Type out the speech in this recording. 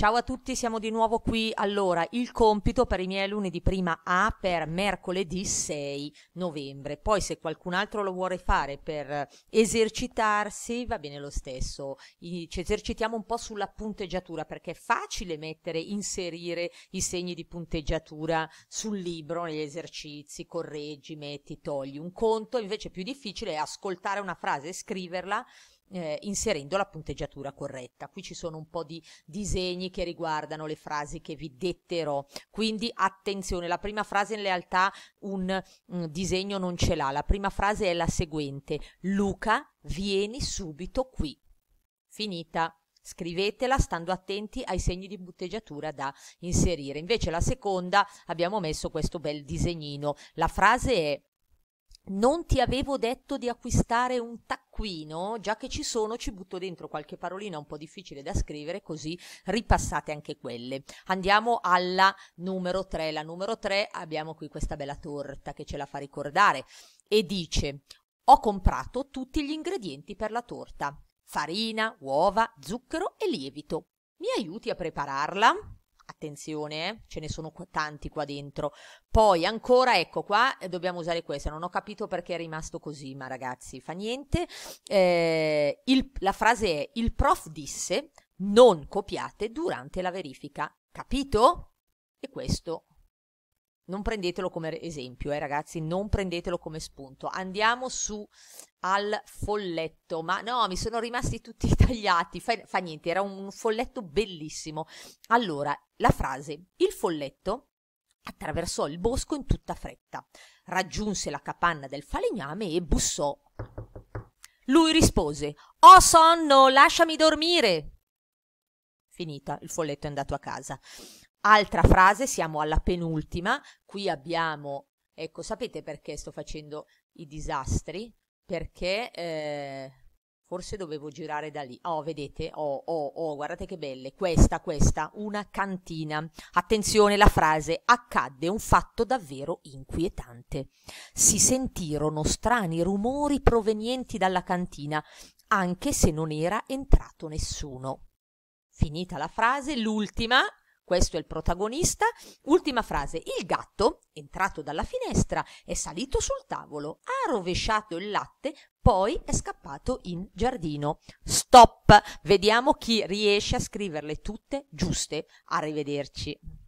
Ciao a tutti, siamo di nuovo qui. Allora, il compito per i miei alunni di prima A per mercoledì 6 novembre. Poi se qualcun altro lo vuole fare per esercitarsi, va bene lo stesso. ci esercitiamo un po' sulla punteggiatura perché è facile mettere, inserire i segni di punteggiatura sul libro, negli esercizi, correggi, metti, togli. Un conto invece più difficile è ascoltare una frase e scriverla eh, inserendo la punteggiatura corretta. Qui ci sono un po' di disegni che riguardano le frasi che vi detterò, quindi attenzione, la prima frase in realtà un, un mm, disegno non ce l'ha, la prima frase è la seguente, Luca vieni subito qui. Finita. Scrivetela stando attenti ai segni di butteggiatura da inserire. Invece la seconda abbiamo messo questo bel disegnino. La frase è Non ti avevo detto di acquistare un taccuino taccuino, già che ci sono ci butto dentro qualche parolina un po' difficile da scrivere, così ripassate anche quelle. Andiamo alla numero 3. La numero 3 abbiamo qui questa bella torta che ce la fa ricordare e dice ho comprato tutti gli ingredienti per la torta, farina, uova, zucchero e lievito. Mi aiuti a prepararla? attenzione, eh? ce ne sono tanti qua dentro. Poi ancora, ecco qua, eh, dobbiamo usare questa, non ho capito perché è rimasto così, ma ragazzi, fa niente. Eh, il, la frase è, il prof disse, non copiate durante la verifica, capito? E questo non prendetelo come esempio, eh, ragazzi, non prendetelo come spunto. Andiamo su al folletto, ma no, mi sono rimasti tutti tagliati, fa, fa niente, era un folletto bellissimo. Allora, la frase, il folletto attraversò il bosco in tutta fretta, raggiunse la capanna del falegname e bussò. Lui rispose, Oh sonno, lasciami dormire! Finita, il folletto è andato a casa. Altra frase, siamo alla penultima. Qui abbiamo, ecco, sapete perché sto facendo i disastri? Perché eh, forse dovevo girare da lì. Oh, vedete? Oh, oh, oh, guardate che belle. Questa, questa, una cantina. Attenzione, la frase, accadde un fatto davvero inquietante. Si sentirono strani rumori provenienti dalla cantina, anche se non era entrato nessuno. Finita la frase, l'ultima, questo è il protagonista. Ultima frase. Il gatto, entrato dalla finestra, è salito sul tavolo, ha rovesciato il latte, poi è scappato in giardino. Stop! Vediamo chi riesce a scriverle tutte giuste. Arrivederci.